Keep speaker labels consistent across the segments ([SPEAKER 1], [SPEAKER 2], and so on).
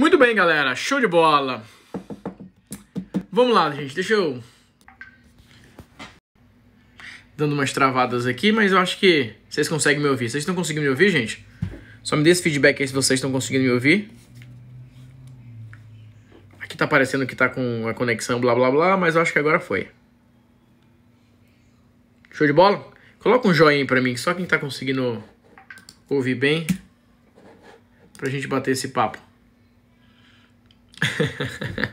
[SPEAKER 1] Muito bem, galera. Show de bola. Vamos lá, gente. Deixa eu... Dando umas travadas aqui, mas eu acho que vocês conseguem me ouvir. Vocês estão conseguindo me ouvir, gente? Só me dê esse feedback aí se vocês estão conseguindo me ouvir. Aqui tá aparecendo que tá com a conexão blá blá blá, mas eu acho que agora foi. Show de bola? Coloca um joinha aí pra mim, só quem tá conseguindo ouvir bem. Pra gente bater esse papo.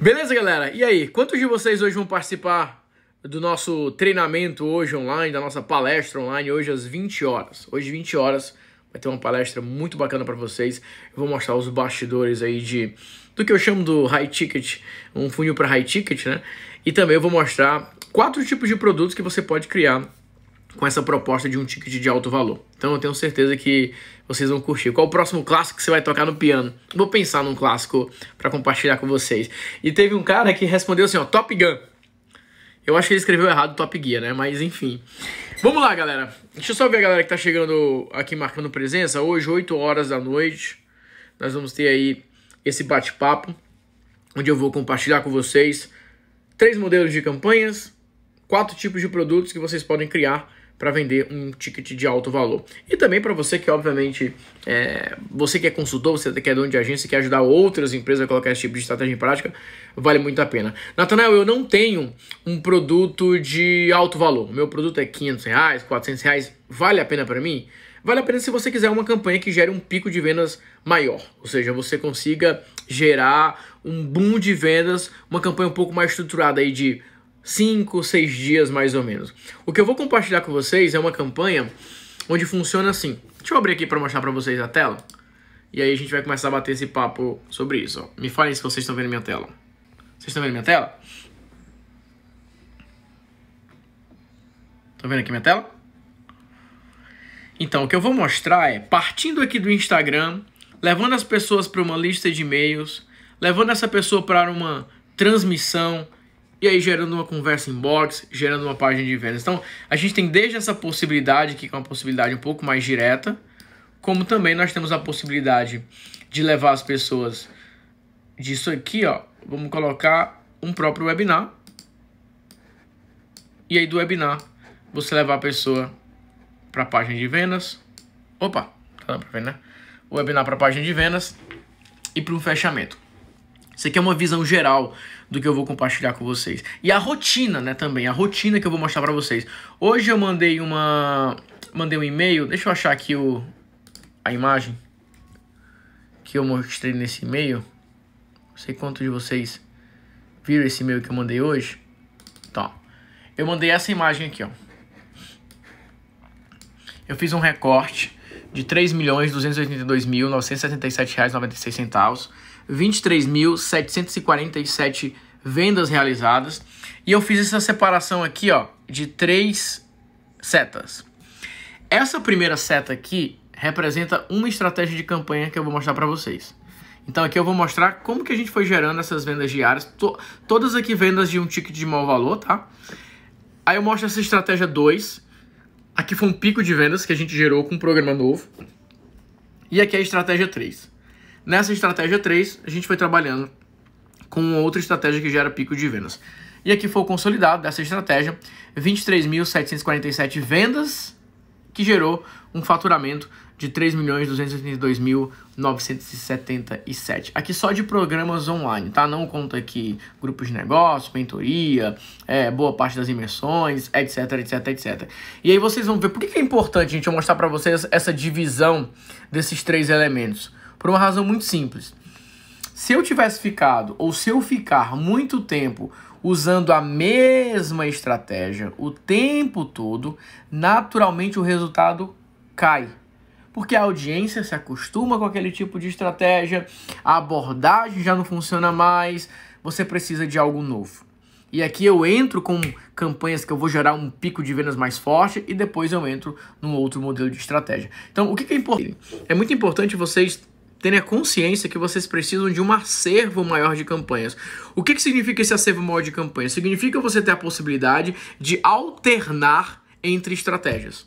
[SPEAKER 1] Beleza, galera? E aí, quantos de vocês hoje vão participar do nosso treinamento hoje online, da nossa palestra online hoje às 20 horas? Hoje 20 horas vai ter uma palestra muito bacana para vocês. Eu vou mostrar os bastidores aí de do que eu chamo do high ticket, um funil para high ticket, né? E também eu vou mostrar quatro tipos de produtos que você pode criar com essa proposta de um ticket de alto valor. Então eu tenho certeza que vocês vão curtir. Qual o próximo clássico que você vai tocar no piano? Vou pensar num clássico para compartilhar com vocês. E teve um cara que respondeu assim, ó, Top Gun. Eu acho que ele escreveu errado Top Gear, né? Mas enfim. Vamos lá, galera. Deixa eu só ver a galera que tá chegando aqui marcando presença. Hoje, 8 horas da noite, nós vamos ter aí esse bate-papo, onde eu vou compartilhar com vocês três modelos de campanhas, quatro tipos de produtos que vocês podem criar para vender um ticket de alto valor. E também para você que, obviamente, é, você que é consultor, você que é dono de agência, quer ajudar outras empresas a colocar esse tipo de estratégia em prática, vale muito a pena. Natanael, eu não tenho um produto de alto valor. Meu produto é 500 reais, 400 reais. Vale a pena para mim? Vale a pena se você quiser uma campanha que gere um pico de vendas maior, ou seja, você consiga gerar um boom de vendas, uma campanha um pouco mais estruturada aí de 5, 6 dias mais ou menos. O que eu vou compartilhar com vocês é uma campanha onde funciona assim. Deixa eu abrir aqui para mostrar para vocês a tela. E aí a gente vai começar a bater esse papo sobre isso. Ó. Me falem se vocês estão vendo minha tela. Vocês estão vendo minha tela? Estão vendo aqui minha tela? Então, o que eu vou mostrar é partindo aqui do Instagram, levando as pessoas para uma lista de e-mails, levando essa pessoa para uma transmissão, e aí gerando uma conversa em box, gerando uma página de vendas. Então, a gente tem desde essa possibilidade aqui, que é uma possibilidade um pouco mais direta, como também nós temos a possibilidade de levar as pessoas disso aqui, ó, vamos colocar um próprio webinar. E aí do webinar, você levar a pessoa para a página de vendas. Opa, tá dando para ver, né? O webinar para a página de vendas e para um fechamento. Isso aqui é uma visão geral do que eu vou compartilhar com vocês. E a rotina, né, também, a rotina que eu vou mostrar para vocês. Hoje eu mandei uma mandei um e-mail, deixa eu achar aqui o a imagem que eu mostrei nesse e-mail. Não sei quanto de vocês viram esse e-mail que eu mandei hoje. Tá. Eu mandei essa imagem aqui, ó. Eu fiz um recorte de R$ 3.282.977,96 23.747 vendas realizadas. E eu fiz essa separação aqui, ó, de três setas. Essa primeira seta aqui representa uma estratégia de campanha que eu vou mostrar para vocês. Então aqui eu vou mostrar como que a gente foi gerando essas vendas diárias, to todas aqui vendas de um ticket de mau valor, tá? Aí eu mostro essa estratégia 2, aqui foi um pico de vendas que a gente gerou com um programa novo, e aqui é a estratégia 3. Nessa estratégia 3, a gente foi trabalhando com outra estratégia que gera pico de vendas. E aqui foi o consolidado dessa estratégia, 23.747 vendas, que gerou um faturamento de 3.282.977. Aqui só de programas online, tá? Não conta aqui grupos de negócio, mentoria, é, boa parte das imersões, etc, etc, etc. E aí vocês vão ver por que é importante, gente, eu mostrar para vocês essa divisão desses três elementos. Por uma razão muito simples. Se eu tivesse ficado, ou se eu ficar muito tempo usando a mesma estratégia o tempo todo, naturalmente o resultado cai. Porque a audiência se acostuma com aquele tipo de estratégia, a abordagem já não funciona mais, você precisa de algo novo. E aqui eu entro com campanhas que eu vou gerar um pico de vendas mais forte e depois eu entro num outro modelo de estratégia. Então, o que é importante? É muito importante vocês tenha consciência que vocês precisam de um acervo maior de campanhas. O que, que significa esse acervo maior de campanhas? Significa você ter a possibilidade de alternar entre estratégias.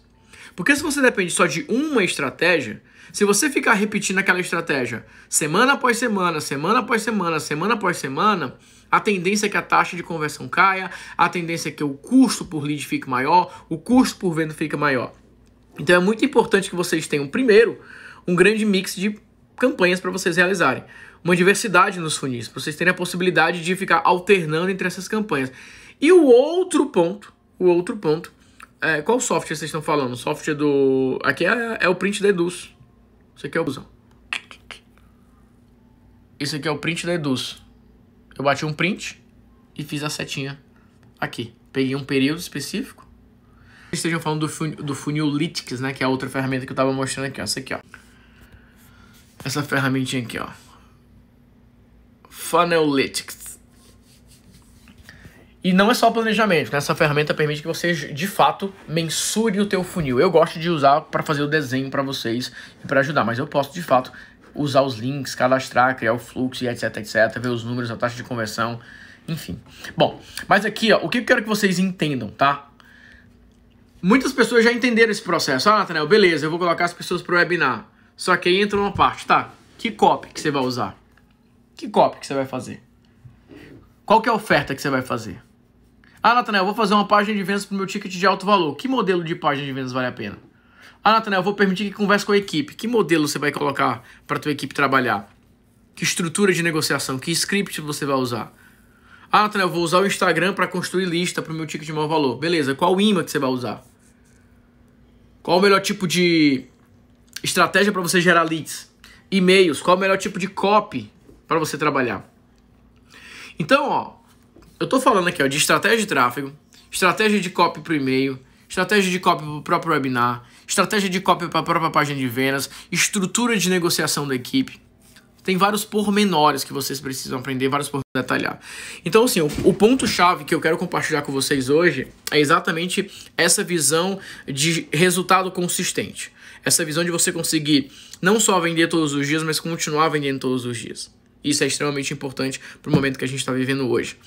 [SPEAKER 1] Porque se você depende só de uma estratégia, se você ficar repetindo aquela estratégia semana após semana, semana após semana, semana após semana, a tendência é que a taxa de conversão caia, a tendência é que o custo por lead fique maior, o custo por venda fique maior. Então é muito importante que vocês tenham, primeiro, um grande mix de campanhas para vocês realizarem. Uma diversidade nos funis, para vocês terem a possibilidade de ficar alternando entre essas campanhas. E o outro ponto, o outro ponto, é, qual software vocês estão falando? O software do... Aqui é, é o print da Eduz. Isso aqui é o busão. Isso aqui é o print da Eduz. Eu bati um print e fiz a setinha aqui. Peguei um período específico. Vocês estejam falando do, fun do Funulytics, né? Que é a outra ferramenta que eu estava mostrando aqui, ó. Essa aqui, ó essa ferramentinha aqui, ó. Funnelytics. E não é só planejamento, né? essa ferramenta permite que você de fato mensure o teu funil. Eu gosto de usar para fazer o desenho para vocês e para ajudar, mas eu posso de fato usar os links, cadastrar, criar o fluxo e etc, etc, ver os números, a taxa de conversão, enfim. Bom, mas aqui, ó, o que eu quero que vocês entendam, tá? Muitas pessoas já entenderam esse processo. Ah, Nathanael, beleza, eu vou colocar as pessoas para o webinar. Só que aí entra uma parte, tá? Que copy que você vai usar? Que copy que você vai fazer? Qual que é a oferta que você vai fazer? Ah, Nathanael, vou fazer uma página de vendas pro meu ticket de alto valor. Que modelo de página de vendas vale a pena? Ah, Nathanael, vou permitir que converse com a equipe. Que modelo você vai colocar para tua equipe trabalhar? Que estrutura de negociação? Que script você vai usar? Ah, Nathanael, vou usar o Instagram para construir lista para o meu ticket de maior valor. Beleza, qual imã que você vai usar? Qual o melhor tipo de estratégia para você gerar leads, e-mails, qual é o melhor tipo de copy para você trabalhar. Então, ó, eu tô falando aqui ó, de estratégia de tráfego, estratégia de copy para e-mail, estratégia de copy para o próprio webinar, estratégia de copy para a própria página de vendas, estrutura de negociação da equipe. Tem vários pormenores que vocês precisam aprender, vários pormenores detalhar. Então, assim, o, o ponto-chave que eu quero compartilhar com vocês hoje é exatamente essa visão de resultado consistente. Essa visão de você conseguir não só vender todos os dias, mas continuar vendendo todos os dias. Isso é extremamente importante para o momento que a gente está vivendo hoje.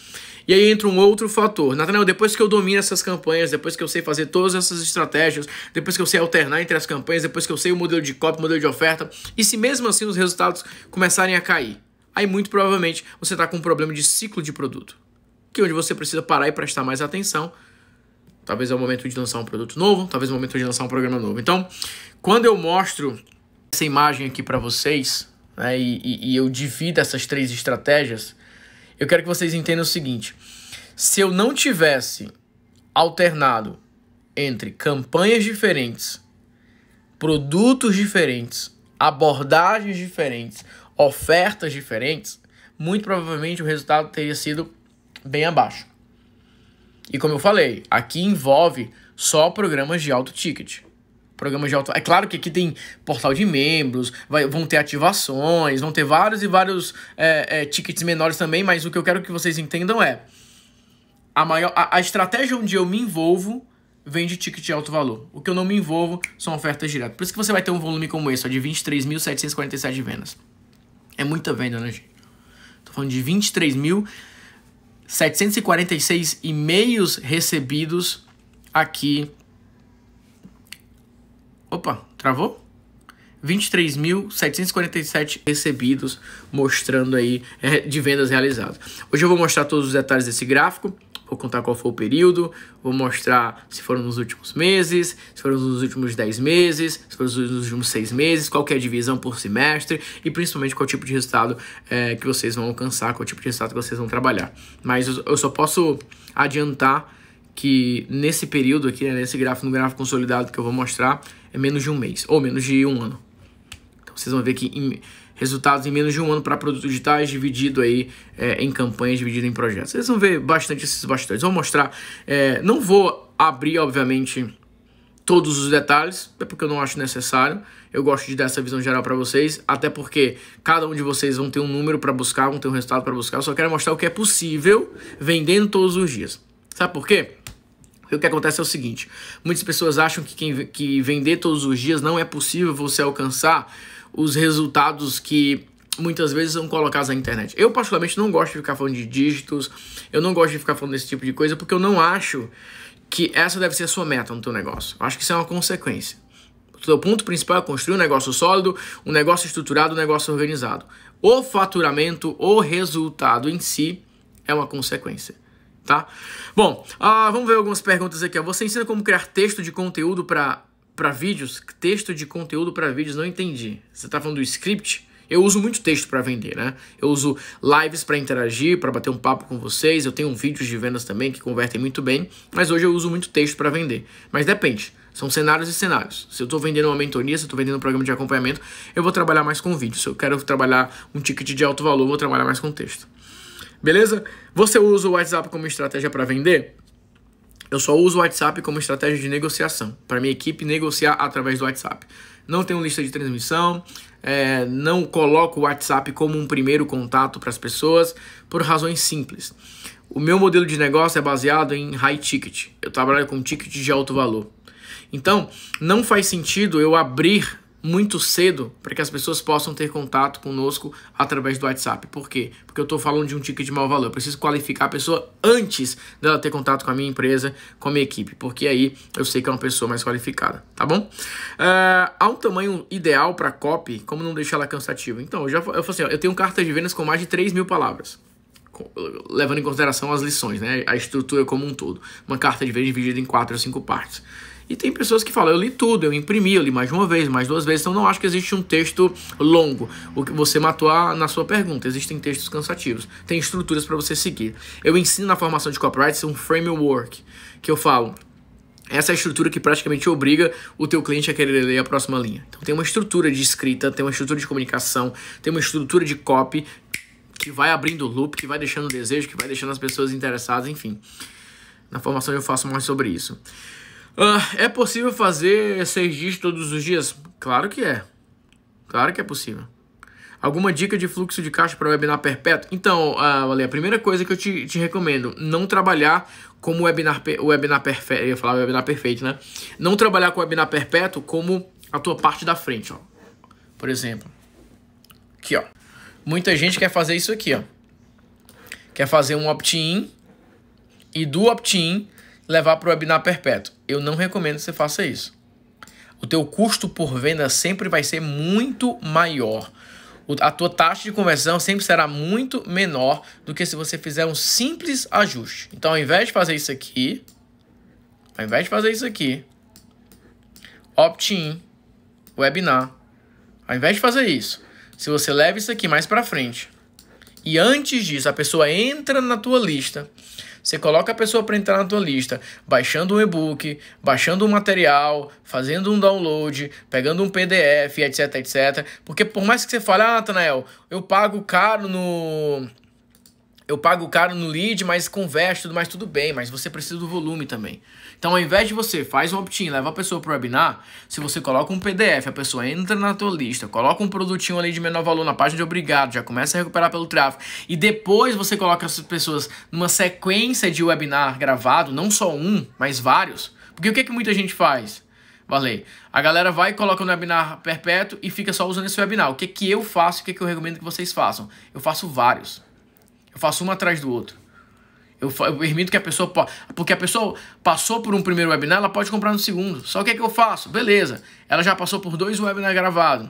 [SPEAKER 1] E aí entra um outro fator. Nathaniel, depois que eu domino essas campanhas, depois que eu sei fazer todas essas estratégias, depois que eu sei alternar entre as campanhas, depois que eu sei o modelo de copy, modelo de oferta, e se mesmo assim os resultados começarem a cair, aí muito provavelmente você está com um problema de ciclo de produto, que é onde você precisa parar e prestar mais atenção talvez é o momento de lançar um produto novo, talvez é o momento de lançar um programa novo. Então, quando eu mostro essa imagem aqui para vocês, né, e, e, e eu divido essas três estratégias, eu quero que vocês entendam o seguinte: se eu não tivesse alternado entre campanhas diferentes, produtos diferentes, abordagens diferentes, ofertas diferentes, muito provavelmente o resultado teria sido bem abaixo. E como eu falei, aqui envolve só programas de alto ticket. Programas de alto. É claro que aqui tem portal de membros, vai, vão ter ativações, vão ter vários e vários é, é, tickets menores também, mas o que eu quero que vocês entendam é. A, maior, a, a estratégia onde eu me envolvo vende ticket de alto valor. O que eu não me envolvo são ofertas diretas. Por isso que você vai ter um volume como esse, ó, de 23.747 vendas. É muita venda, né, gente? Tô falando de 23.747 746 e-mails recebidos aqui. Opa, travou? 23.747 recebidos, mostrando aí é, de vendas realizadas. Hoje eu vou mostrar todos os detalhes desse gráfico. Vou contar qual foi o período, vou mostrar se foram nos últimos meses, se foram nos últimos 10 meses, se foram nos últimos 6 meses, qual é a divisão por semestre e principalmente qual tipo de resultado é, que vocês vão alcançar, qual tipo de resultado que vocês vão trabalhar. Mas eu, eu só posso adiantar que nesse período aqui, né, nesse gráfico, no gráfico consolidado que eu vou mostrar, é menos de um mês, ou menos de um ano. Então vocês vão ver que em, resultados em menos de um ano para produtos digitais, dividido aí é, em campanhas, dividido em projetos. Vocês vão ver bastante esses bastidores. Vou mostrar. É, não vou abrir, obviamente, todos os detalhes, é porque eu não acho necessário. Eu gosto de dar essa visão geral para vocês, até porque cada um de vocês vão ter um número para buscar, vão ter um resultado para buscar. Eu só quero mostrar o que é possível vendendo todos os dias. Sabe por quê? o que acontece é o seguinte: muitas pessoas acham que, quem, que vender todos os dias não é possível você alcançar os resultados que muitas vezes são colocados na internet. Eu, particularmente, não gosto de ficar falando de dígitos, eu não gosto de ficar falando desse tipo de coisa, porque eu não acho que essa deve ser a sua meta no teu negócio. Eu acho que isso é uma consequência. O teu ponto principal é construir um negócio sólido, um negócio estruturado, um negócio organizado. O faturamento, o resultado em si, é uma consequência tá? Bom, ah, vamos ver algumas perguntas aqui. Você ensina como criar texto de conteúdo para para vídeos, texto de conteúdo para vídeos, não entendi. Você tá falando do script? Eu uso muito texto para vender, né? Eu uso lives para interagir, para bater um papo com vocês. Eu tenho vídeos de vendas também que convertem muito bem, mas hoje eu uso muito texto para vender. Mas depende. São cenários e cenários. Se eu estou vendendo uma mentoria, se eu estou vendendo um programa de acompanhamento, eu vou trabalhar mais com vídeo. Se eu quero trabalhar um ticket de alto valor, eu vou trabalhar mais com texto. Beleza? Você usa o WhatsApp como estratégia para vender? Eu só uso o WhatsApp como estratégia de negociação. Para minha equipe, negociar através do WhatsApp. Não tenho lista de transmissão, é, não coloco o WhatsApp como um primeiro contato para as pessoas, por razões simples. O meu modelo de negócio é baseado em high ticket. Eu trabalho com ticket de alto valor. Então, não faz sentido eu abrir muito cedo para que as pessoas possam ter contato conosco através do WhatsApp. Por quê? Porque eu estou falando de um ticket de mau valor. Eu preciso qualificar a pessoa antes dela ter contato com a minha empresa, com a minha equipe, porque aí eu sei que é uma pessoa mais qualificada, tá bom? Uh, há um tamanho ideal para copy, como não deixar ela cansativa? Então, eu já eu assim, ó, eu tenho cartas de vendas com mais de 3 mil palavras levando em consideração as lições, né? A estrutura como um todo. Uma carta de vendas dividida em quatro ou cinco partes. E tem pessoas que falam, eu li tudo, eu imprimi, eu li mais uma vez, mais duas vezes, então não acho que existe um texto longo. O que você matou a, na sua pergunta, existem textos cansativos, tem estruturas para você seguir. Eu ensino na formação de copyrights um framework, que eu falo, essa é a estrutura que praticamente obriga o teu cliente a querer ler a próxima linha. Então tem uma estrutura de escrita, tem uma estrutura de comunicação, tem uma estrutura de copy que vai abrindo o loop, que vai deixando o desejo, que vai deixando as pessoas interessadas, enfim. Na formação eu faço mais sobre isso. Uh, é possível fazer seis dias todos os dias? Claro que é. Claro que é possível. Alguma dica de fluxo de caixa para webinar perpétuo? Então, uh, a primeira coisa que eu te, te recomendo, não trabalhar como webinar, webinar perfeito. Eu ia falar webinar perfeito, né? Não trabalhar com webinar perpétuo como a tua parte da frente, ó. Por exemplo, aqui, ó. Muita gente quer fazer isso aqui, ó. Quer fazer um opt-in e do opt-in levar para o webinar perpétuo. Eu não recomendo que você faça isso. O teu custo por venda sempre vai ser muito maior. A tua taxa de conversão sempre será muito menor do que se você fizer um simples ajuste. Então, ao invés de fazer isso aqui, ao invés de fazer isso aqui, opt-in, webinar, ao invés de fazer isso, se você leva isso aqui mais para frente e antes disso a pessoa entra na tua lista, você coloca a pessoa para entrar na tua lista, baixando um e-book, baixando um material, fazendo um download, pegando um PDF, etc, etc. Porque por mais que você fale, ah, Nathanael, eu pago caro no eu pago caro no lead, mas converso tudo mais, tudo bem, mas você precisa do volume também. Então, ao invés de você faz um opt-in, leva a pessoa para o webinar, se você coloca um PDF, a pessoa entra na tua lista, coloca um produtinho ali de menor valor na página de obrigado, já começa a recuperar pelo tráfego, e depois você coloca essas pessoas numa sequência de webinar gravado, não só um, mas vários. Porque o que, é que muita gente faz? Valeu. A galera vai e coloca no webinar perpétuo e fica só usando esse webinar. O que, é que eu faço? O que, é que eu recomendo que vocês façam? Eu faço vários. Eu faço um atrás do outro. Eu, eu permito que a pessoa. Porque a pessoa passou por um primeiro webinar, ela pode comprar no segundo. Só o que, é que eu faço? Beleza. Ela já passou por dois webinars gravados.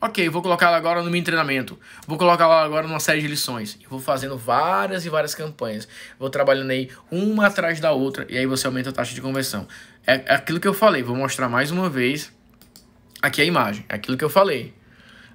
[SPEAKER 1] Ok, vou colocar ela agora no meu treinamento. Vou colocar ela agora numa série de lições. vou fazendo várias e várias campanhas. Vou trabalhando aí uma atrás da outra. E aí você aumenta a taxa de conversão. É, é aquilo que eu falei. Vou mostrar mais uma vez. Aqui é a imagem. É aquilo que eu falei.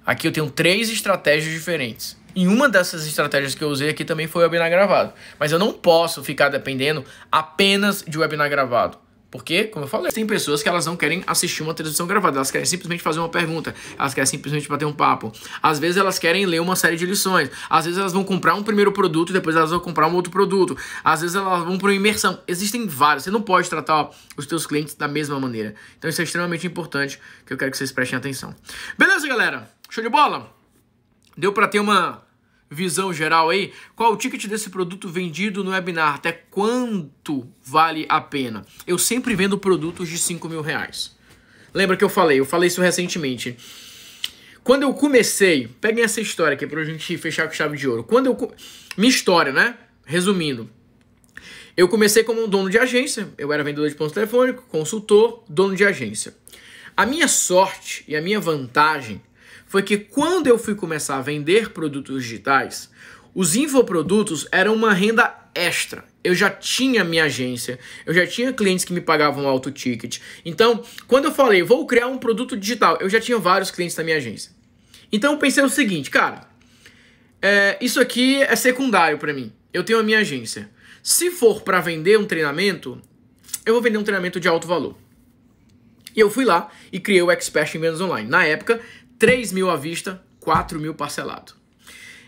[SPEAKER 1] Aqui eu tenho três estratégias diferentes. E uma dessas estratégias que eu usei aqui também foi o webinar gravado. Mas eu não posso ficar dependendo apenas de webinar gravado. Porque, como eu falei, tem pessoas que elas não querem assistir uma transmissão gravada, elas querem simplesmente fazer uma pergunta, elas querem simplesmente bater um papo. Às vezes elas querem ler uma série de lições, às vezes elas vão comprar um primeiro produto e depois elas vão comprar um outro produto, às vezes elas vão para uma imersão. Existem vários, você não pode tratar os seus clientes da mesma maneira. Então isso é extremamente importante que eu quero que vocês prestem atenção. Beleza, galera? Show de bola? Deu para ter uma visão geral aí? Qual o ticket desse produto vendido no webinar? Até quanto vale a pena? Eu sempre vendo produtos de 5 mil reais. Lembra que eu falei? Eu falei isso recentemente. Quando eu comecei, peguem essa história aqui pra gente fechar com chave de ouro. Quando eu. Minha história, né? Resumindo. Eu comecei como um dono de agência, eu era vendedor de ponto telefônico, consultor, dono de agência. A minha sorte e a minha vantagem foi que quando eu fui começar a vender produtos digitais, os infoprodutos eram uma renda extra. Eu já tinha minha agência, eu já tinha clientes que me pagavam alto ticket. Então, quando eu falei, vou criar um produto digital, eu já tinha vários clientes na minha agência. Então, eu pensei o seguinte, cara, é, isso aqui é secundário para mim. Eu tenho a minha agência. Se for para vender um treinamento, eu vou vender um treinamento de alto valor. E eu fui lá e criei o Expert em Vendas Online. Na época, 3 mil à vista, 4 mil parcelado.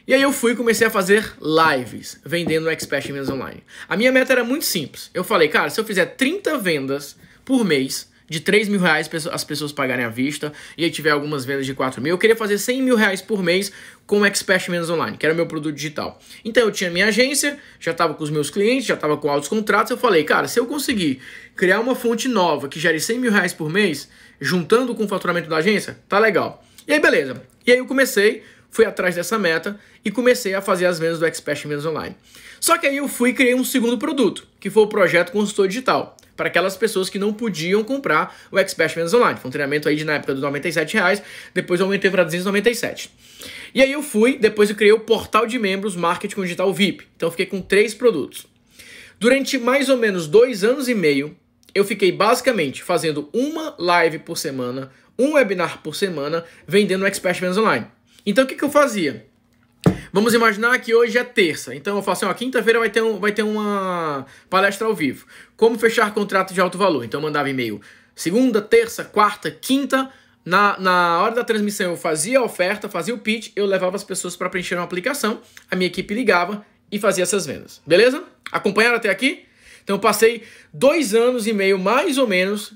[SPEAKER 1] E aí eu fui e comecei a fazer lives, vendendo Expert Vendas Online. A minha meta era muito simples. Eu falei, cara, se eu fizer 30 vendas por mês, de 3 mil reais as pessoas pagarem à vista, e aí tiver algumas vendas de 4 mil, eu queria fazer 100 mil reais por mês com Expert Menos Online, que era meu produto digital. Então eu tinha minha agência, já estava com os meus clientes, já estava com altos contratos, eu falei, cara, se eu conseguir criar uma fonte nova que gere 100 mil reais por mês, juntando com o faturamento da agência, tá legal. E aí, beleza. E aí eu comecei, fui atrás dessa meta e comecei a fazer as vendas do Expert menos Online. Só que aí eu fui e criei um segundo produto, que foi o projeto Consultor Digital, para aquelas pessoas que não podiam comprar o Expert menos Online. Foi um treinamento aí de, na época dos 97 reais, depois eu aumentei para 297. E aí eu fui, depois eu criei o portal de membros Marketing Digital VIP. Então eu fiquei com três produtos. Durante mais ou menos dois anos e meio, eu fiquei basicamente fazendo uma live por semana um webinar por semana vendendo Expert Vendas Online. Então o que, que eu fazia? Vamos imaginar que hoje é terça. Então eu faço assim, ó, quinta-feira vai, ter um, vai ter uma palestra ao vivo. Como fechar contrato de alto valor. Então eu mandava e-mail segunda, terça, quarta, quinta. Na, na hora da transmissão eu fazia a oferta, fazia o pitch, eu levava as pessoas para preencher uma aplicação, a minha equipe ligava e fazia essas vendas. Beleza? Acompanharam até aqui? Então eu passei dois anos e meio, mais ou menos,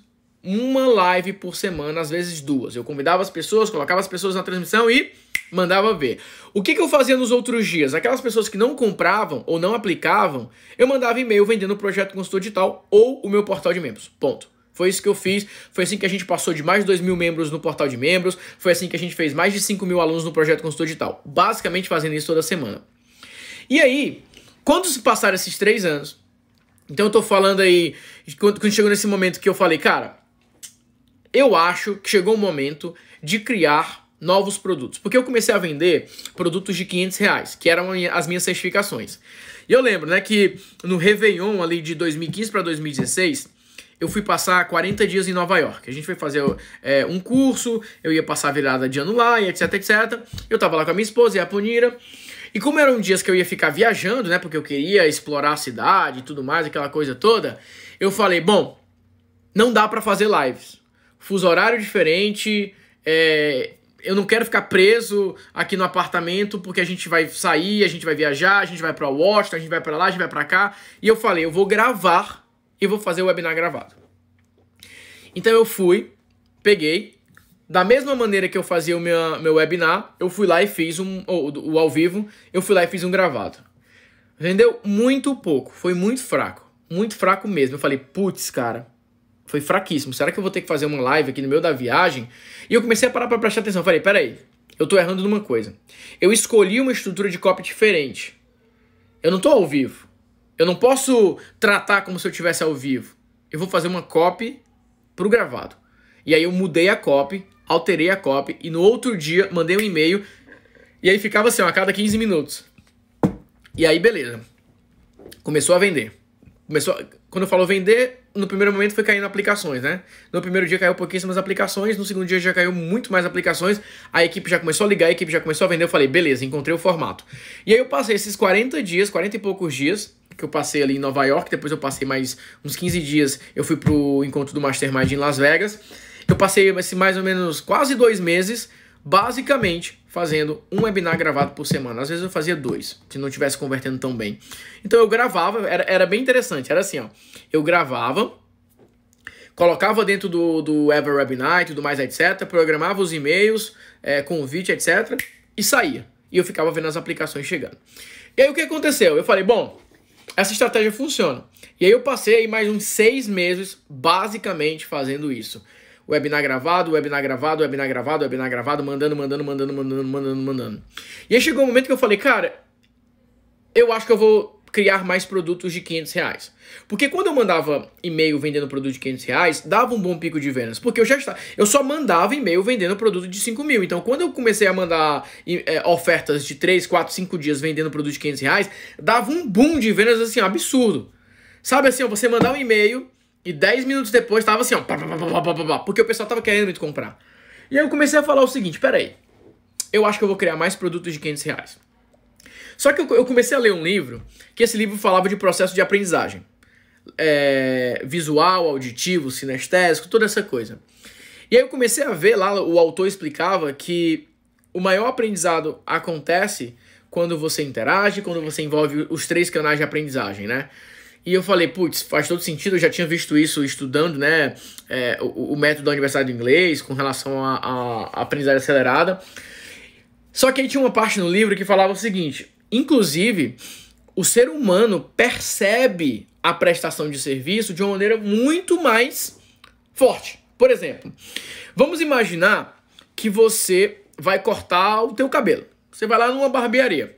[SPEAKER 1] uma live por semana, às vezes duas. Eu convidava as pessoas, colocava as pessoas na transmissão e mandava ver. O que, que, eu fazia nos outros dias? Aquelas pessoas que não compravam ou não aplicavam, eu mandava e-mail vendendo o projeto consultor digital ou o meu portal de membros. Ponto. Foi isso que eu fiz. Foi assim que a gente passou de mais de 2 mil membros no portal de membros. Foi assim que a gente fez mais de 5 mil alunos no projeto consultor digital. Basicamente fazendo isso toda semana. E aí, quando se passaram esses três anos, então eu tô falando aí, quando, quando chegou nesse momento que eu falei, cara, eu acho que chegou o momento de criar novos produtos. Porque eu comecei a vender produtos de 500 reais, que eram as minhas certificações. E eu lembro, né, que no Réveillon ali de 2015 para 2016, eu fui passar 40 dias em Nova York. A gente foi fazer é, um curso, eu ia passar a virada de ano lá, etc, etc. Eu tava lá com a minha esposa e a Punira. E como eram dias que eu ia ficar viajando, né, porque eu queria explorar a cidade e tudo mais, aquela coisa toda, eu falei, bom, não dá para fazer lives fuso horário diferente, é, eu não quero ficar preso aqui no apartamento porque a gente vai sair, a gente vai viajar, a gente vai para Washington, a gente vai para lá, a gente vai para cá. E eu falei, eu vou gravar e vou fazer o webinar gravado. Então eu fui, peguei, da mesma maneira que eu fazia o meu, meu webinar, eu fui lá e fiz um, o, o ao vivo, eu fui lá e fiz um gravado. Vendeu muito pouco, foi muito fraco, muito fraco mesmo. Eu falei, putz, cara, foi fraquíssimo. Será que eu vou ter que fazer uma live aqui no meio da viagem? E eu comecei a parar para prestar atenção. Falei, peraí, eu tô errando numa coisa. Eu escolhi uma estrutura de copy diferente. Eu não tô ao vivo. Eu não posso tratar como se eu tivesse ao vivo. Eu vou fazer uma copy pro gravado. E aí eu mudei a copy, alterei a copy e no outro dia mandei um e-mail e aí ficava assim, ó, a cada 15 minutos. E aí beleza. Começou a vender começou. Quando eu falo vender, no primeiro momento foi caindo aplicações, né? No primeiro dia caiu pouquíssimas aplicações, no segundo dia já caiu muito mais aplicações. A equipe já começou a ligar, a equipe já começou a vender. Eu falei, beleza, encontrei o formato. E aí eu passei esses 40 dias, 40 e poucos dias, que eu passei ali em Nova York, depois eu passei mais uns 15 dias, eu fui pro encontro do Mastermind em Las Vegas. Eu passei mais ou menos quase dois meses basicamente fazendo um webinar gravado por semana. Às vezes eu fazia dois, se não tivesse convertendo tão bem. Então eu gravava, era, era bem interessante, era assim, ó. Eu gravava, colocava dentro do, do Ever Webinar e tudo mais, etc. Programava os e-mails, é, convite, etc. E saía. E eu ficava vendo as aplicações chegando. E aí o que aconteceu? Eu falei, bom, essa estratégia funciona. E aí eu passei mais uns seis meses basicamente fazendo isso webinar gravado, webinar gravado, webinar gravado, webinar gravado, mandando, mandando, mandando, mandando, mandando, mandando. E aí chegou um momento que eu falei, cara, eu acho que eu vou criar mais produtos de 500 reais. Porque quando eu mandava e-mail vendendo produto de 500 reais, dava um bom pico de vendas. Porque eu já estava. Eu só mandava e-mail vendendo produto de 5 mil. Então, quando eu comecei a mandar é, ofertas de 3, 4, 5 dias vendendo produto de 500 reais, dava um boom de vendas assim, absurdo. Sabe assim, ó, você mandar um e-mail e 10 minutos depois tava assim, ó. Pá, pá, pá, porque o pessoal tava querendo muito comprar. E aí eu comecei a falar o seguinte: peraí, eu acho que eu vou criar mais produtos de 500 reais. Só que eu, eu comecei a ler um livro que esse livro falava de processo de aprendizagem é, visual, auditivo, sinestésico, toda essa coisa. E aí eu comecei a ver lá, o autor explicava que o maior aprendizado acontece quando você interage, quando você envolve os três canais de aprendizagem, né? E eu falei, putz, faz todo sentido, eu já tinha visto isso estudando, né, é, o, o, método da Universidade do Inglês com relação à aprendizagem acelerada. Só que aí tinha uma parte no livro que falava o seguinte, inclusive, o ser humano percebe a prestação de serviço de uma maneira muito mais forte. Por exemplo, vamos imaginar que você vai cortar o teu cabelo. Você vai lá numa barbearia.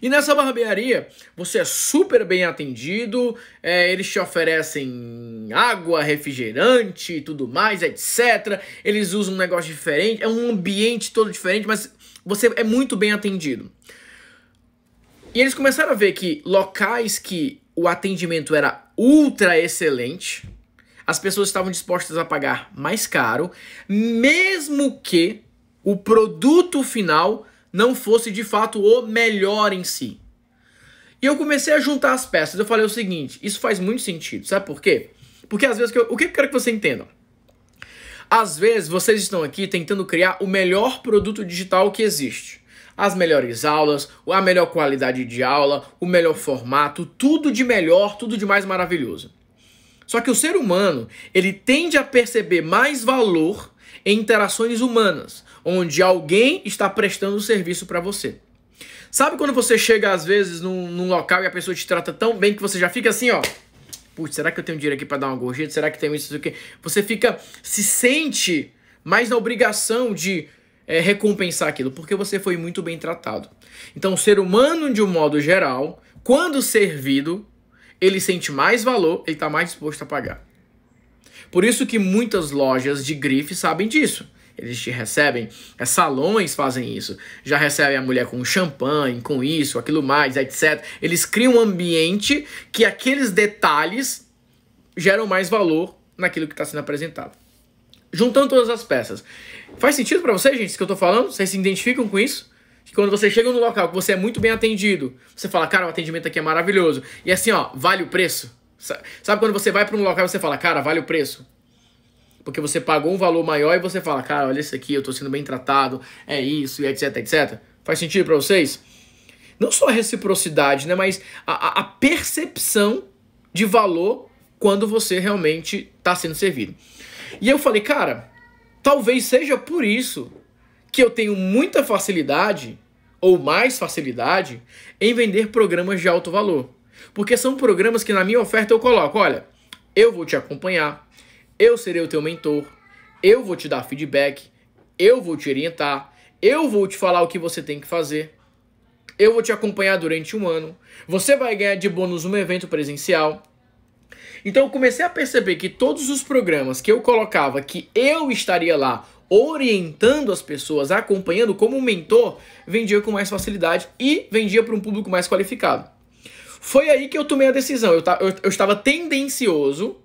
[SPEAKER 1] E nessa barbearia, você é super bem atendido, é, eles te oferecem água, refrigerante e tudo mais, etc. Eles usam um negócio diferente, é um ambiente todo diferente, mas você é muito bem atendido. E eles começaram a ver que locais que o atendimento era ultra excelente, as pessoas estavam dispostas a pagar mais caro, mesmo que o produto final não fosse de fato o melhor em si. E eu comecei a juntar as peças. Eu falei o seguinte: isso faz muito sentido, sabe por quê? Porque às vezes que eu, o que eu quero que você entenda? Às vezes vocês estão aqui tentando criar o melhor produto digital que existe. As melhores aulas, a melhor qualidade de aula, o melhor formato, tudo de melhor, tudo de mais maravilhoso. Só que o ser humano, ele tende a perceber mais valor em interações humanas onde alguém está prestando um serviço para você. Sabe quando você chega, às vezes, num, num, local e a pessoa te trata tão bem que você já fica assim, ó. Putz, será que eu tenho dinheiro aqui para dar uma gorjeta? Será que tem isso, isso aqui? Você fica, se sente mais na obrigação de é, recompensar aquilo, porque você foi muito bem tratado. Então, o ser humano, de um modo geral, quando servido, ele sente mais valor, ele está mais disposto a pagar. Por isso que muitas lojas de grife sabem disso eles te recebem. É, salões fazem isso. Já recebem a mulher com champanhe, com isso, aquilo mais, etc. Eles criam um ambiente que aqueles detalhes geram mais valor naquilo que está sendo apresentado. Juntando todas as peças. Faz sentido para vocês, gente, isso que eu tô falando? Vocês se identificam com isso? que quando você chega no local que você é muito bem atendido, você fala, cara, o atendimento aqui é maravilhoso. E assim, ó, vale o preço. Sabe quando você vai para um local e você fala, cara, vale o preço? porque você pagou um valor maior e você fala, cara, olha isso aqui, eu tô sendo bem tratado, é isso, e etc, etc. Faz sentido para vocês? Não só a reciprocidade, né, mas a, a percepção de valor quando você realmente está sendo servido. E eu falei, cara, talvez seja por isso que eu tenho muita facilidade ou mais facilidade em vender programas de alto valor. Porque são programas que na minha oferta eu coloco, olha, eu vou te acompanhar, eu serei o teu mentor, eu vou te dar feedback, eu vou te orientar, eu vou te falar o que você tem que fazer, eu vou te acompanhar durante um ano, você vai ganhar de bônus um evento presencial. Então eu comecei a perceber que todos os programas que eu colocava que eu estaria lá orientando as pessoas, acompanhando como mentor, vendia com mais facilidade e vendia para um público mais qualificado. Foi aí que eu tomei a decisão. Eu, eu, eu estava tendencioso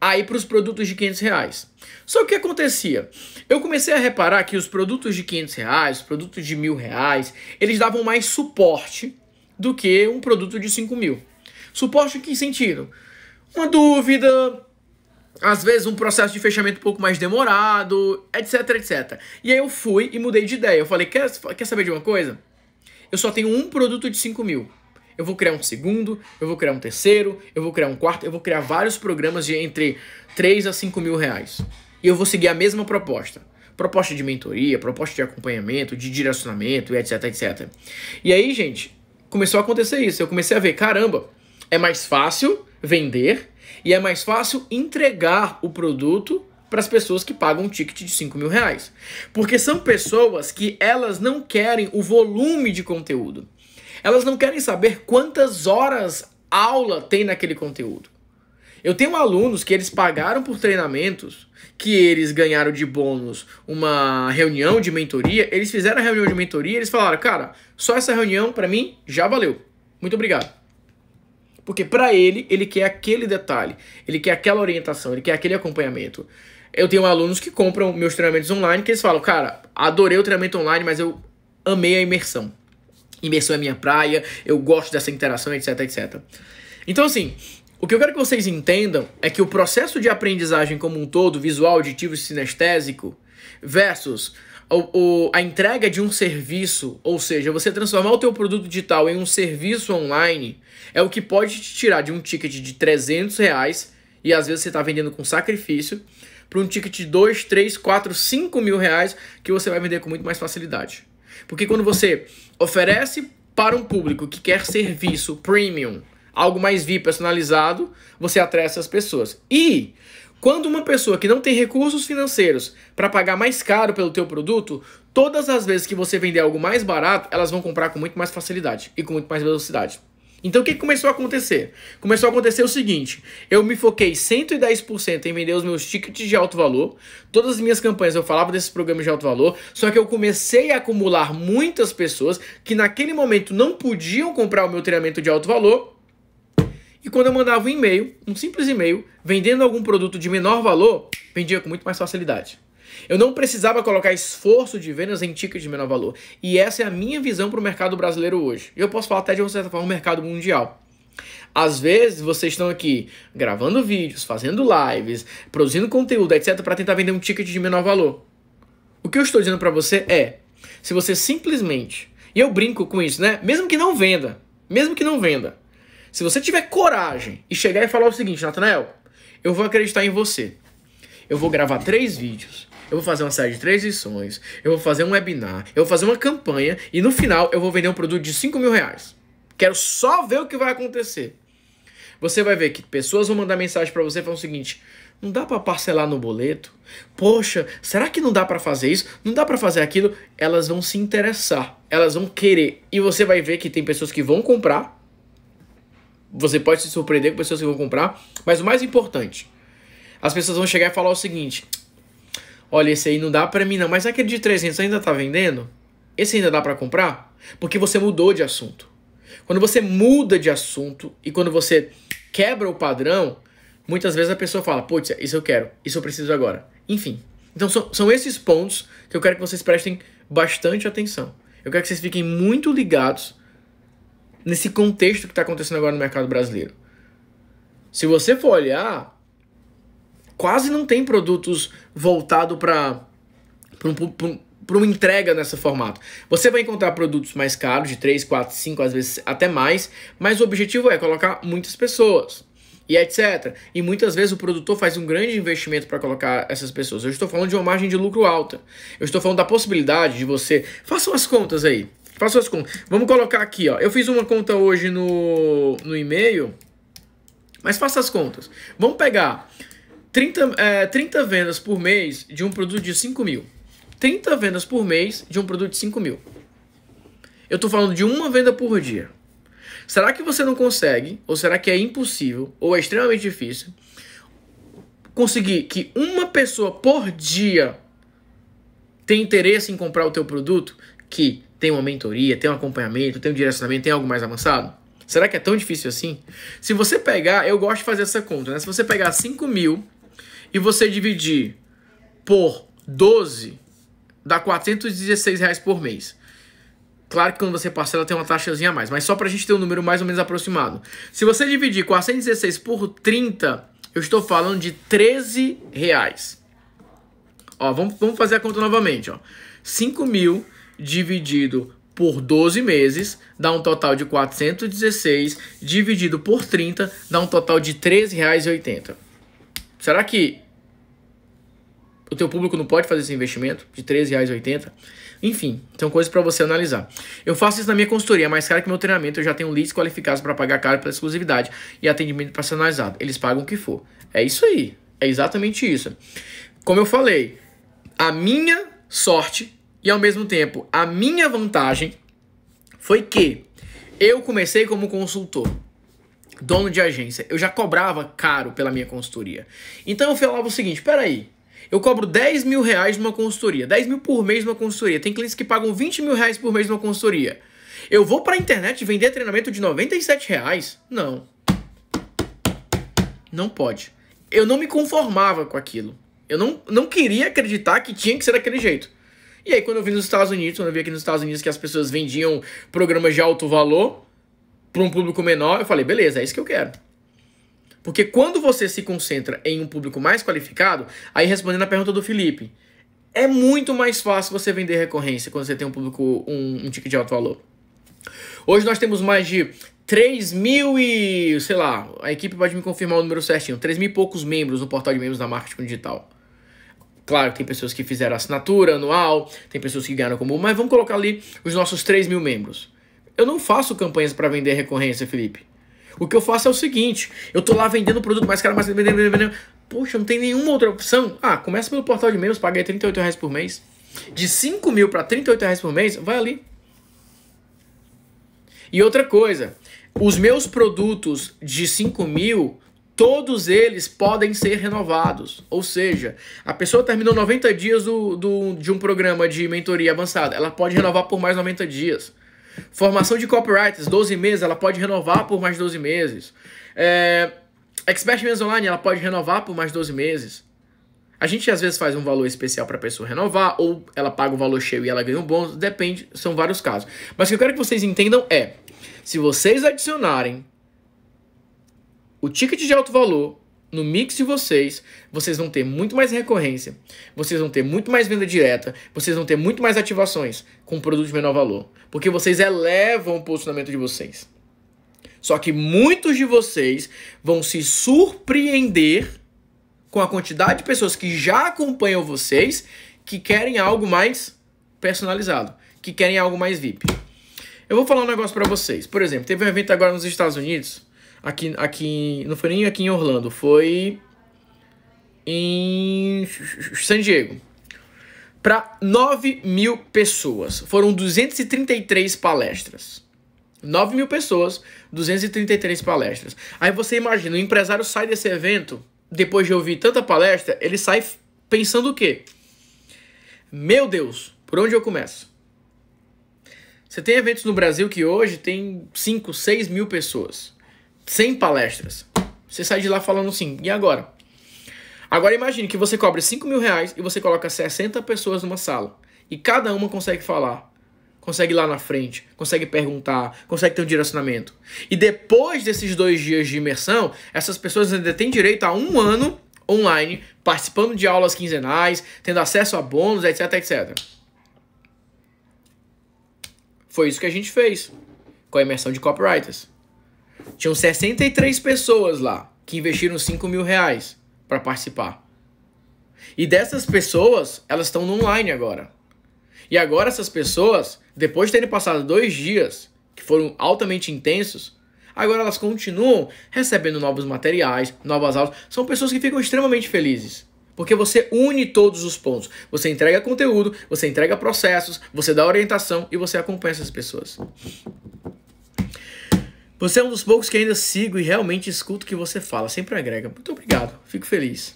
[SPEAKER 1] aí para os produtos de 500 reais. Só que o que acontecia? Eu comecei a reparar que os produtos de 500 reais, produtos de mil reais, eles davam mais suporte do que um produto de 5 mil. Suporte em que sentido? Uma dúvida, às vezes um processo de fechamento um pouco mais demorado, etc, etc. E aí eu fui e mudei de ideia. Eu falei, quer, quer saber de uma coisa? Eu só tenho um produto de 5 mil eu vou criar um segundo, eu vou criar um terceiro, eu vou criar um quarto, eu vou criar vários programas de entre 3 a 5 mil reais. E eu vou seguir a mesma proposta. Proposta de mentoria, proposta de acompanhamento, de direcionamento, etc, etc. E aí, gente, começou a acontecer isso. Eu comecei a ver, caramba, é mais fácil vender e é mais fácil entregar o produto para as pessoas que pagam um ticket de 5 mil reais. Porque são pessoas que elas não querem o volume de conteúdo. Elas não querem saber quantas horas aula tem naquele conteúdo. Eu tenho alunos que eles pagaram por treinamentos, que eles ganharam de bônus uma reunião de mentoria, eles fizeram a reunião de mentoria, eles falaram: "Cara, só essa reunião para mim já valeu. Muito obrigado". Porque para ele, ele quer aquele detalhe, ele quer aquela orientação, ele quer aquele acompanhamento. Eu tenho alunos que compram meus treinamentos online que eles falam: "Cara, adorei o treinamento online, mas eu amei a imersão" imersão é minha praia, eu gosto dessa interação, etc, etc. Então, assim, o que eu quero que vocês entendam é que o processo de aprendizagem como um todo, visual, auditivo e sinestésico, versus o, o, a entrega de um serviço, ou seja, você transformar o teu produto digital em um serviço online, é o que pode te tirar de um ticket de 300 reais, e às vezes você está vendendo com sacrifício, para um ticket de 2, 3, 4, 5 mil reais, que você vai vender com muito mais facilidade. Porque quando você oferece para um público que quer serviço premium, algo mais VIP personalizado, você atrai essas pessoas. E quando uma pessoa que não tem recursos financeiros para pagar mais caro pelo teu produto, todas as vezes que você vender algo mais barato, elas vão comprar com muito mais facilidade e com muito mais velocidade. Então o que começou a acontecer? Começou a acontecer o seguinte: eu me foquei 110% em vender os meus tickets de alto valor. Todas as minhas campanhas eu falava desses programas de alto valor, só que eu comecei a acumular muitas pessoas que naquele momento não podiam comprar o meu treinamento de alto valor. E quando eu mandava um e-mail, um simples e-mail, vendendo algum produto de menor valor, vendia com muito mais facilidade. Eu não precisava colocar esforço de vendas em tickets de menor valor. E essa é a minha visão para o mercado brasileiro hoje. Eu posso falar até de uma certa forma o mercado mundial. Às vezes vocês estão aqui gravando vídeos, fazendo lives, produzindo conteúdo, etc, para tentar vender um ticket de menor valor. O que eu estou dizendo para você é, se você simplesmente, e eu brinco com isso, né? Mesmo que não venda, mesmo que não venda, se você tiver coragem e chegar e falar o seguinte, Natanael, eu vou acreditar em você. Eu vou gravar três vídeos eu vou fazer uma série de três lições, eu vou fazer um webinar, eu vou fazer uma campanha e no final eu vou vender um produto de 5 mil reais. Quero só ver o que vai acontecer. Você vai ver que pessoas vão mandar mensagem para você falando o seguinte: não dá para parcelar no boleto? Poxa, será que não dá para fazer isso? Não dá para fazer aquilo? Elas vão se interessar, elas vão querer. E você vai ver que tem pessoas que vão comprar. Você pode se surpreender com pessoas que vão comprar, mas o mais importante, as pessoas vão chegar e falar o seguinte: Olha, esse aí não dá para mim não, mas aquele de 300 ainda tá vendendo? Esse ainda dá para comprar? Porque você mudou de assunto. Quando você muda de assunto e quando você quebra o padrão, muitas vezes a pessoa fala: Putz, isso eu quero, isso eu preciso agora. Enfim. Então são, são esses pontos que eu quero que vocês prestem bastante atenção. Eu quero que vocês fiquem muito ligados nesse contexto que está acontecendo agora no mercado brasileiro. Se você for olhar, quase não tem produtos voltados para para uma entrega nesse formato. Você vai encontrar produtos mais caros, de 3, 4, 5, às vezes até mais, mas o objetivo é colocar muitas pessoas e etc. E muitas vezes o produtor faz um grande investimento para colocar essas pessoas. Eu estou falando de uma margem de lucro alta. Eu estou falando da possibilidade de você. Façam as contas aí. Façam as contas. Vamos colocar aqui, ó. Eu fiz uma conta hoje no, no e-mail, mas faça as contas. Vamos pegar 30, é, 30 vendas por mês de um produto de 5 mil. 30 vendas por mês de um produto de 5 mil. Eu estou falando de uma venda por dia. Será que você não consegue, ou será que é impossível, ou é extremamente difícil, conseguir que uma pessoa por dia tenha interesse em comprar o teu produto, que tem uma mentoria, tem um acompanhamento, tem um direcionamento, tem algo mais avançado? Será que é tão difícil assim? Se você pegar, eu gosto de fazer essa conta, né? Se você pegar 5 mil e você dividir por 12, dá 416 reais por mês. Claro que quando você parcela tem uma taxazinha a mais, mas só para a gente ter um número mais ou menos aproximado. Se você dividir 416 por 30, eu estou falando de 13 reais. Ó, vamos, vamos fazer a conta novamente. Ó. 5 mil dividido por 12 meses dá um total de 416, dividido por 30 dá um total de R$ 13,80. Será que o teu público não pode fazer esse investimento de R$13,80. Enfim, são coisas para você analisar. Eu faço isso na minha consultoria, é mais caro que meu treinamento, eu já tenho leads qualificados para pagar caro pela exclusividade e atendimento personalizado. Eles pagam o que for. É isso aí. É exatamente isso. Como eu falei, a minha sorte e ao mesmo tempo a minha vantagem foi que eu comecei como consultor dono de agência, eu já cobrava caro pela minha consultoria. Então eu falava o seguinte: espera aí eu cobro 10 mil reais numa consultoria, 10 mil por mês numa consultoria. Tem clientes que pagam 20 mil reais por mês numa consultoria. Eu vou para a internet vender treinamento de 97 reais? Não. Não pode. Eu não me conformava com aquilo. Eu não, não queria acreditar que tinha que ser daquele jeito. E aí, quando eu vi nos Estados Unidos, quando eu vi aqui nos Estados Unidos que as pessoas vendiam programas de alto valor para um público menor, eu falei, beleza, é isso que eu quero. Porque quando você se concentra em um público mais qualificado, aí respondendo a pergunta do Felipe, é muito mais fácil você vender recorrência quando você tem um público, um, um ticket de alto valor. Hoje nós temos mais de 3 mil e, sei lá, a equipe pode me confirmar o número certinho, 3 mil e poucos membros no portal de membros da Marketing Digital. Claro, tem pessoas que fizeram assinatura anual, tem pessoas que ganharam comum, mas vamos colocar ali os nossos 3 mil membros. Eu não faço campanhas para vender recorrência, Felipe. O que eu faço é o seguinte: eu tô lá vendendo o produto mais caro, mais vendendo, vendendo, Poxa, não tem nenhuma outra opção. Ah, começa pelo portal de e-mails, paguei 38 reais por mês. De 5 mil para 38 reais por mês, vai ali. E outra coisa, os meus produtos de 5 mil, todos eles podem ser renovados. Ou seja, a pessoa terminou 90 dias do, do, de um programa de mentoria avançada, ela pode renovar por mais 90 dias. Formação de copywriters, 12 meses, ela pode renovar por mais 12 meses. É, Expert Mesa Online, ela pode renovar por mais 12 meses. A gente às vezes faz um valor especial para a pessoa renovar, ou ela paga o valor cheio e ela ganha um bônus, depende, são vários casos. Mas o que eu quero que vocês entendam é: se vocês adicionarem o ticket de alto valor no mix de vocês, vocês vão ter muito mais recorrência, vocês vão ter muito mais venda direta, vocês vão ter muito mais ativações com produtos produto de menor valor, porque vocês elevam o posicionamento de vocês. Só que muitos de vocês vão se surpreender com a quantidade de pessoas que já acompanham vocês que querem algo mais personalizado, que querem algo mais VIP. Eu vou falar um negócio para vocês. Por exemplo, teve um evento agora nos Estados Unidos Aqui, aqui. Não foi nem aqui em Orlando, foi em San Diego. Para 9 mil pessoas. Foram 233 palestras. 9 mil pessoas, 233 palestras. Aí você imagina, o empresário sai desse evento, depois de ouvir tanta palestra, ele sai pensando o quê? Meu Deus, por onde eu começo? Você tem eventos no Brasil que hoje tem 5, 6 mil pessoas. 100 palestras. Você sai de lá falando assim, e agora? Agora imagine que você cobre 5 mil reais e você coloca 60 pessoas numa sala. E cada uma consegue falar. Consegue ir lá na frente, consegue perguntar, consegue ter um direcionamento. E depois desses dois dias de imersão, essas pessoas ainda têm direito a um ano online, participando de aulas quinzenais, tendo acesso a bônus, etc, etc. Foi isso que a gente fez com a imersão de copywriters. Tinham 63 pessoas lá que investiram 5 mil reais para participar. E dessas pessoas, elas estão no online agora. E agora essas pessoas, depois de terem passado dois dias, que foram altamente intensos, agora elas continuam recebendo novos materiais, novas aulas. São pessoas que ficam extremamente felizes. Porque você une todos os pontos. Você entrega conteúdo, você entrega processos, você dá orientação e você acompanha essas pessoas. Você é um dos poucos que ainda sigo e realmente escuto o que você fala. Sempre agrega. Muito obrigado. Fico feliz.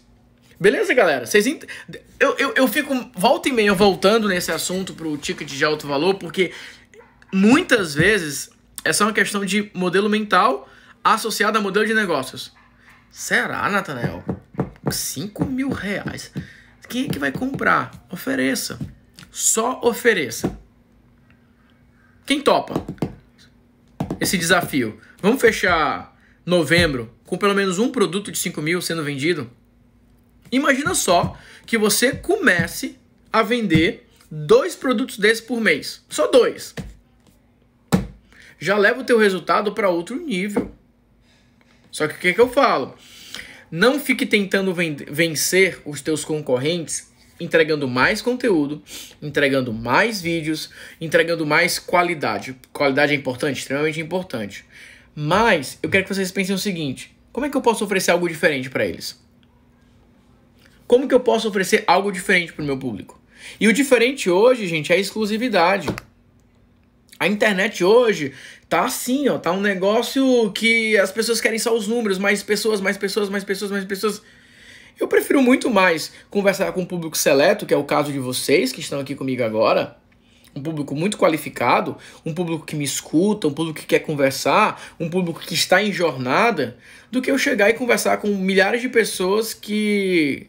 [SPEAKER 1] Beleza, galera? Vocês ent... eu, eu, eu fico volta e meia voltando nesse assunto pro ticket de alto valor, porque muitas vezes essa é uma questão de modelo mental associado a modelo de negócios. Será, Nathanael? 5 mil reais. Quem é que vai comprar? Ofereça. Só ofereça. Quem topa? esse desafio. Vamos fechar novembro com pelo menos um produto de 5 mil sendo vendido? Imagina só que você comece a vender dois produtos desses por mês. Só dois. Já leva o teu resultado para outro nível. Só que o que, que eu falo? Não fique tentando vencer os teus concorrentes entregando mais conteúdo, entregando mais vídeos, entregando mais qualidade. Qualidade é importante, extremamente importante. Mas eu quero que vocês pensem o seguinte: como é que eu posso oferecer algo diferente para eles? Como que eu posso oferecer algo diferente para o meu público? E o diferente hoje, gente, é a exclusividade. A internet hoje tá assim, ó, tá um negócio que as pessoas querem só os números, mais pessoas, mais pessoas, mais pessoas, mais pessoas. Mais pessoas eu prefiro muito mais conversar com um público seleto, que é o caso de vocês que estão aqui comigo agora, um público muito qualificado, um público que me escuta, um público que quer conversar, um público que está em jornada, do que eu chegar e conversar com milhares de pessoas que.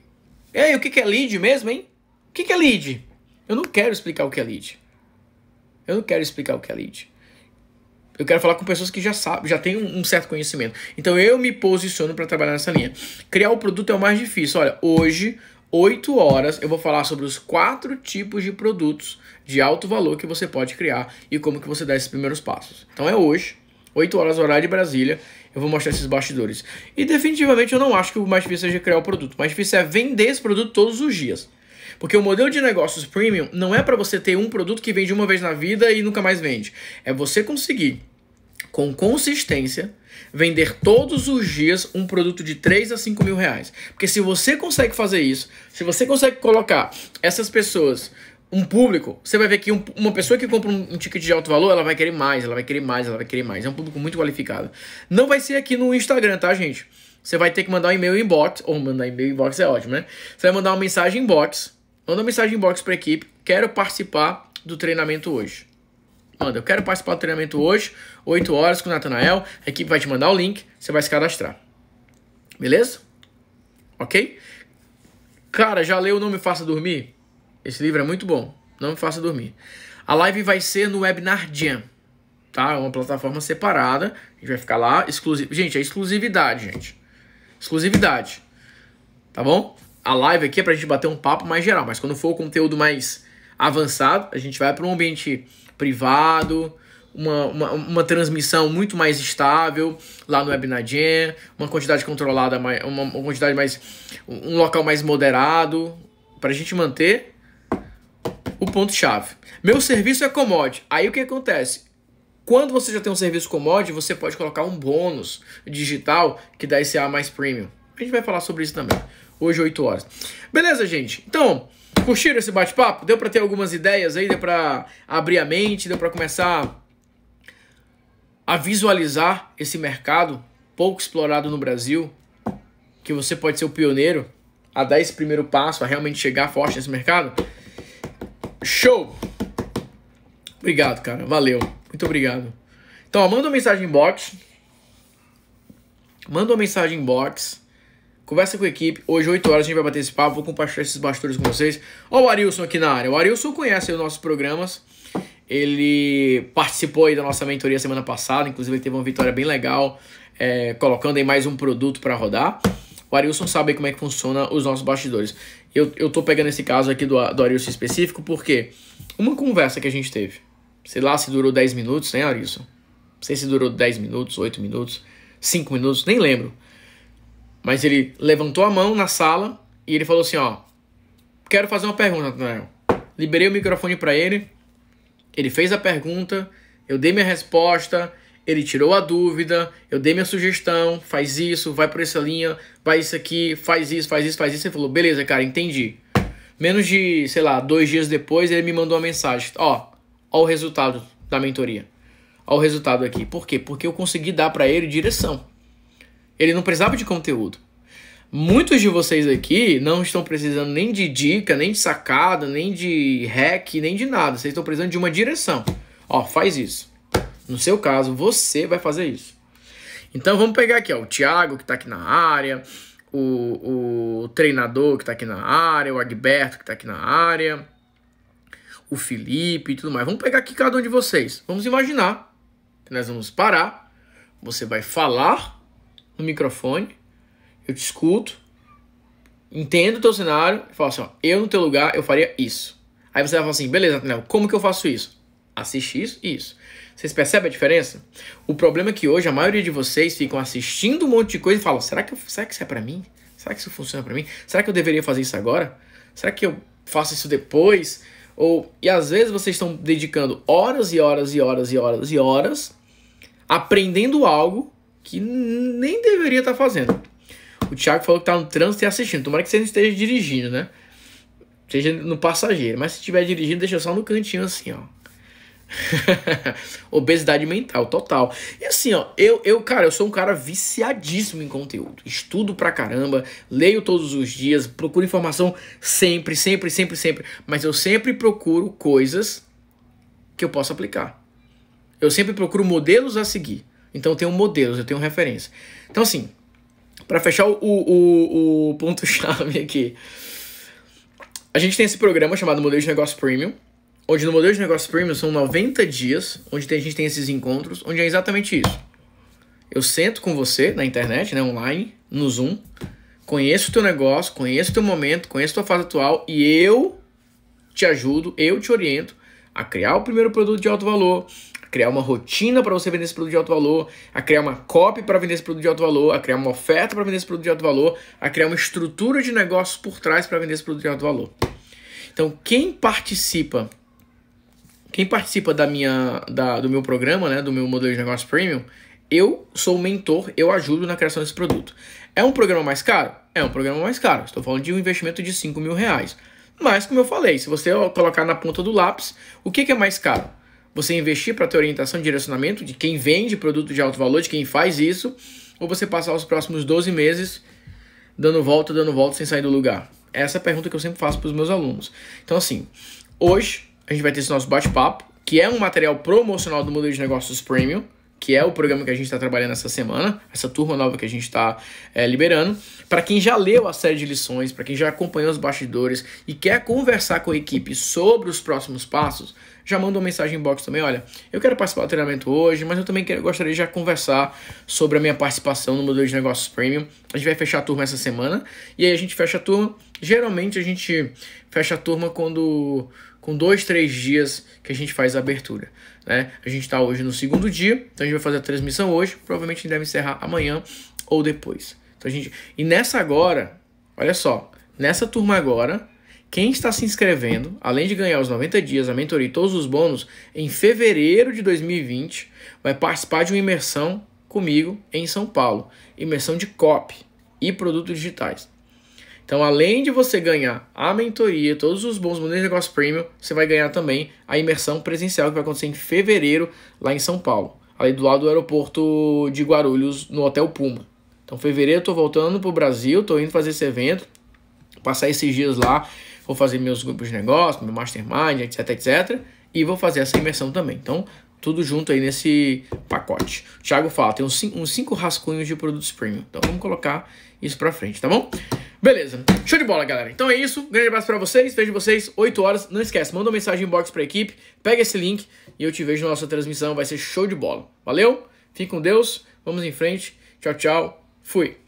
[SPEAKER 1] Ei, o que é lead mesmo, hein? O que é lead? Eu não quero explicar o que é lead. Eu não quero explicar o que é lead. Eu quero falar com pessoas que já sabem, já têm um certo conhecimento. Então eu me posiciono para trabalhar nessa linha. Criar o produto é o mais difícil. Olha, hoje, 8 horas, eu vou falar sobre os quatro tipos de produtos de alto valor que você pode criar e como que você dá esses primeiros passos. Então é hoje, 8 horas horário de Brasília, eu vou mostrar esses bastidores. E definitivamente eu não acho que o mais difícil seja criar o produto. O mais difícil é vender esse produto todos os dias. Porque o modelo de negócios premium não é para você ter um produto que vende uma vez na vida e nunca mais vende. É você conseguir, com consistência, vender todos os dias um produto de 3 a 5 mil reais. Porque se você consegue fazer isso, se você consegue colocar essas pessoas um público, você vai ver que um, uma pessoa que compra um, um, ticket de alto valor, ela vai querer mais, ela vai querer mais, ela vai querer mais. É um público muito qualificado. Não vai ser aqui no Instagram, tá, gente? Você vai ter que mandar um e-mail inbox, ou mandar e-mail inbox é ótimo, né? Você vai mandar uma mensagem inbox Manda uma mensagem inbox para a equipe. Quero participar do treinamento hoje. Manda, eu quero participar do treinamento hoje, 8 horas com o Natanael. A equipe vai te mandar o link, você vai se cadastrar. Beleza? Ok? Cara, já leu Não Me Faça Dormir? Esse livro é muito bom. Não Me Faça Dormir. A live vai ser no Webinar Jam. Tá? É uma plataforma separada. A gente vai ficar lá. Exclusivo. Gente, é exclusividade, gente. Exclusividade. Tá bom? a live aqui é pra gente bater um papo mais geral, mas quando for o conteúdo mais avançado, a gente vai para um ambiente privado, uma, uma, uma, transmissão muito mais estável lá no Webinar uma quantidade controlada, mais, uma, uma quantidade mais. um local mais moderado, para a gente manter o ponto-chave. Meu serviço é commodity. Aí o que acontece? Quando você já tem um serviço commodity, você pode colocar um bônus digital que dá esse A mais premium. A gente vai falar sobre isso também hoje 8 horas. Beleza, gente? Então, curtiram esse bate-papo? Deu para ter algumas ideias aí, deu para abrir a mente, deu para começar a visualizar esse mercado pouco explorado no Brasil, que você pode ser o pioneiro a dar esse primeiro passo, a realmente chegar forte nesse mercado? Show! Obrigado, cara. Valeu. Muito obrigado. Então, ó, manda uma mensagem em box. Manda uma mensagem em box. Conversa com a equipe. Hoje, 8 horas, a gente vai bater esse papo. Vou compartilhar esses bastidores com vocês. Ó, o Arilson aqui na área. O Arilson conhece os nossos programas. Ele participou aí da nossa mentoria semana passada. Inclusive, ele teve uma vitória bem legal, é, colocando aí mais um produto para rodar. O Arilson sabe como é que funciona os nossos bastidores. Eu, eu tô pegando esse caso aqui do, do Arilson específico, porque uma conversa que a gente teve, sei lá se durou 10 minutos, né, Arilson? Não sei se durou 10 minutos, 8 minutos, 5 minutos, nem lembro. Mas ele levantou a mão na sala e ele falou assim: Ó, quero fazer uma pergunta, Nathanael. Liberei o microfone para ele, ele fez a pergunta, eu dei minha resposta, ele tirou a dúvida, eu dei minha sugestão, faz isso, vai por essa linha, vai isso aqui, faz isso, faz isso, faz isso. Ele falou, beleza, cara, entendi. Menos de, sei lá, dois dias depois, ele me mandou uma mensagem. Ó, ó o resultado da mentoria. Ó o resultado aqui. Por quê? Porque eu consegui dar para ele direção. Ele não precisava de conteúdo. Muitos de vocês aqui não estão precisando nem de dica, nem de sacada, nem de hack, nem de nada. Vocês estão precisando de uma direção. Ó, faz isso. No seu caso, você vai fazer isso. Então vamos pegar aqui, ó, o Thiago que está aqui na área, o, o treinador que está aqui na área, o Agberto que está aqui na área, o Felipe e tudo mais. Vamos pegar aqui cada um de vocês. Vamos imaginar. Nós vamos parar. Você vai falar no microfone, eu te escuto, entendo o teu cenário e falo assim, ó, eu no teu lugar eu faria isso. Aí você vai falar assim, beleza, Nathaniel, como que eu faço isso? Assiste isso e isso. Vocês percebem a diferença? O problema é que hoje a maioria de vocês ficam assistindo um monte de coisa e falam, será que, eu, será que isso é para mim? Será que isso funciona para mim? Será que eu deveria fazer isso agora? Será que eu faço isso depois? Ou, e às vezes vocês estão dedicando horas e horas e horas e horas e horas aprendendo algo que nem deveria estar tá fazendo. O Thiago falou que está no trânsito e assistindo. Tomara que você não esteja dirigindo, né? Seja no passageiro. Mas se estiver dirigindo, deixa só no cantinho assim, ó. Obesidade mental, total. E assim, ó, eu, eu, cara, eu sou um cara viciadíssimo em conteúdo. Estudo pra caramba, leio todos os dias, procuro informação sempre, sempre, sempre, sempre. Mas eu sempre procuro coisas que eu possa aplicar. Eu sempre procuro modelos a seguir. Então eu tenho modelos, eu tenho referência. Então assim, para fechar o, o, o ponto chave aqui, a gente tem esse programa chamado Modelo de Negócio Premium, onde no Modelo de Negócio Premium são 90 dias, onde a gente tem esses encontros, onde é exatamente isso. Eu sento com você na internet, né, online, no Zoom, conheço o teu negócio, conheço o teu momento, conheço a tua fase atual e eu te ajudo, eu te oriento a criar o primeiro produto de alto valor, criar uma rotina para você vender esse produto de alto valor, a criar uma copy para vender esse produto de alto valor, a criar uma oferta para vender esse produto de alto valor, a criar uma estrutura de negócio por trás para vender esse produto de alto valor. Então, quem participa quem participa da minha, da, do meu programa, né, do meu modelo de negócio premium, eu sou o mentor, eu ajudo na criação desse produto. É um programa mais caro? É um programa mais caro. Estou falando de um investimento de 5 mil reais. Mas, como eu falei, se você colocar na ponta do lápis, o que, que é mais caro? Você investir para ter orientação e direcionamento de quem vende produto de alto valor, de quem faz isso, ou você passar os próximos 12 meses dando volta, dando volta sem sair do lugar? Essa é a pergunta que eu sempre faço para os meus alunos. Então, assim, hoje a gente vai ter esse nosso bate-papo, que é um material promocional do modelo de negócios premium que é o programa que a gente está trabalhando essa semana, essa turma nova que a gente está é, eh, liberando. Para quem já leu a série de lições, para quem já acompanhou os bastidores e quer conversar com a equipe sobre os próximos passos, já manda uma mensagem em box também. Olha, eu quero participar do treinamento hoje, mas eu também quero, gostaria de já conversar sobre a minha participação no modelo de negócios premium. A gente vai fechar a turma essa semana e aí a gente fecha a turma. Geralmente a gente fecha a turma quando com dois, três dias que a gente faz a abertura. Né? A gente está hoje no segundo dia, então a gente vai fazer a transmissão hoje, provavelmente a gente deve encerrar amanhã ou depois. Então a gente, e nessa agora, olha só, nessa turma agora, quem está se inscrevendo, além de ganhar os 90 dias, a mentoria e todos os bônus, em fevereiro de 2020, vai participar de uma imersão comigo em São Paulo, imersão de COP e produtos digitais. Então, além de você ganhar a mentoria, todos os bons modelos de negócio premium, você vai ganhar também a imersão presencial que vai acontecer em fevereiro lá em São Paulo, ali do lado do aeroporto de Guarulhos, no Hotel Puma. Então, fevereiro eu tô voltando pro Brasil, tô indo fazer esse evento, passar esses dias lá, vou fazer meus grupos de negócio, meu mastermind, etc, etc, e vou fazer essa imersão também. Então, tudo junto aí nesse pacote. O Thiago fala, tem uns, uns cinco rascunhos de produtos premium. Então vamos colocar isso pra frente, tá bom? Beleza, show de bola, galera. Então é isso, grande abraço pra vocês, vejo vocês 8 horas. Não esquece, manda uma mensagem inbox pra equipe, pega esse link e eu te vejo na nossa transmissão, vai ser show de bola. Valeu, fique com Deus, vamos em frente, tchau, tchau, fui.